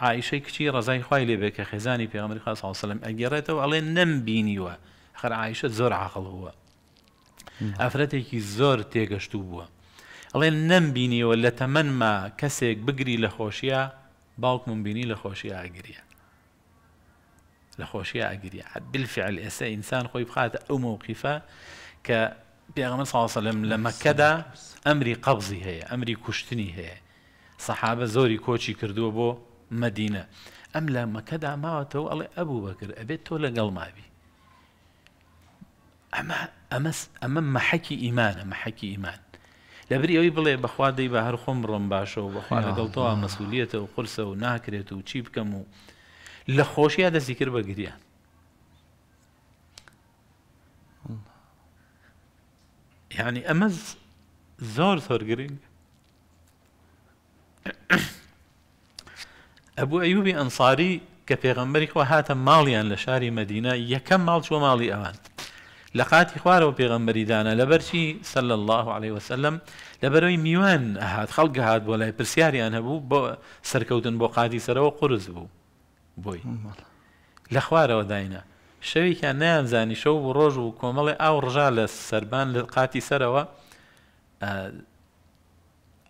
عیشەی کچی ڕزای خی لێبێ کە خێزانی پێغمەری خاص سلم ئەگەڕێتەوە ئەڵێ نەمبینیوە خەر عیشە زۆر عقلڵەوە ئەفرەتێکی زۆر تێگەشتوو بووە ئەڵێ نەمبینیەوە لە تەمەنما کەسێک بگری لە خۆشیە باوکم بینی لە خۆشی ئاگریە لە خۆشی ئاگری بالفعل ئێستا ئینسان خۆی بخاتە ئەو مووقیفە کە پێغمە ساسەلم لە مەکەدا ئەمری قەبزی هەیە ئەمری کوشتنی هەیە سەحابە زۆری کۆچی کردووە بۆ مدینە ئەم لە مەکەدا ماوەتەوە ئەڵێ ئەبوو بەکرد ئەبێت تۆ لەگەڵ ماوی ئەمە ئەمەس ئەمە مەحەکی ئیمانە مەحەکی ئیمان لەبری ئەوی بڵێ بەخوا دەی بە هەر خۆم ڕۆم باشە و بەخوا لەگەڵتەوە مەسوولێتە و قرسە و ناکرێت و چی بکەم و لە خۆشیە دەستی کرد بەگریان یعنی ئەمە زۆر زۆرگرنگ ابو ايوبي انصاري کە پێغەمبەری خۆ ماليا ماڵیان مدينه يكم مال شو مالي اوان ماڵی ئەوان لە قاتی دانا لبرشي صلى الله عليه وسلم لبروي ميوان هات خلق هاات ولا برسياري انا بو سركوتن بو قادي قاتی سەرەوە بو بوو لخوار وداينا شوي كان شەویکیان زاني شو و ڕۆژ او رجال السربان لقاتي لە سربان او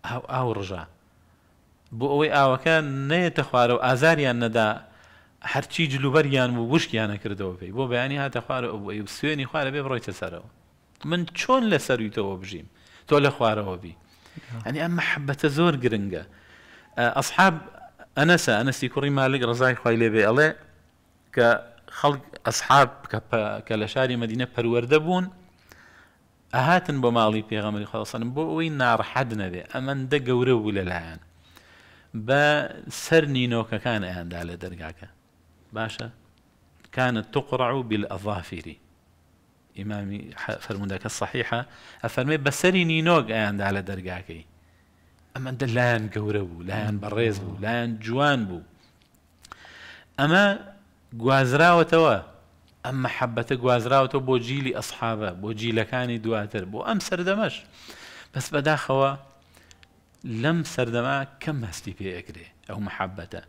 قاتی بۆ ئەوەی ئاوەکە نێتە خوارە و ئازاریان نەدا هەرچی جلوبەریان و وشکیانە کردەوە پێی بۆ بەیانی هاتە خوارە ئەو سوێنی خوارە بێ بڕۆیتە سەرەوە من چۆن لە سەرویتەوە بژیم تۆ لە خوارەوە بی ئەنی ئەم محبەتە زۆر گرنگە ئەسحاب ئەنەسە ئەنەسی کوڕی مالک ڕزای خی لێبێ ئەڵێ کە خەڵک ئەسحاب کە لە شاری مدینە پەروەەردە بوون ئەهاتن بۆ ماڵی پێغەمەری خڵسەن بۆ ئەوی ناڕحەد نەبێ ئەمەندە گەورە بوو لەلایەن بە سەر نینۆکەکان ئەیاندا لە دەرگاکە باشە كانت تقرع بالأظافر إمامي فرمون فرمودك الصحيحة أفرمي بسري نينوغ أيان دا على درقاكي أما أنت لايان قوربو لايان بريزبو لايان جوانبو أما گوازراوەتەوە ئەم مەحەبەتە گوازراوەتەوە بۆ أصحابه ئەسحابە بۆ جیلەکانی دواتر بو ئەم سەردەمەش بس بەداخەوە لم سردما كم هستي في اكري او محبته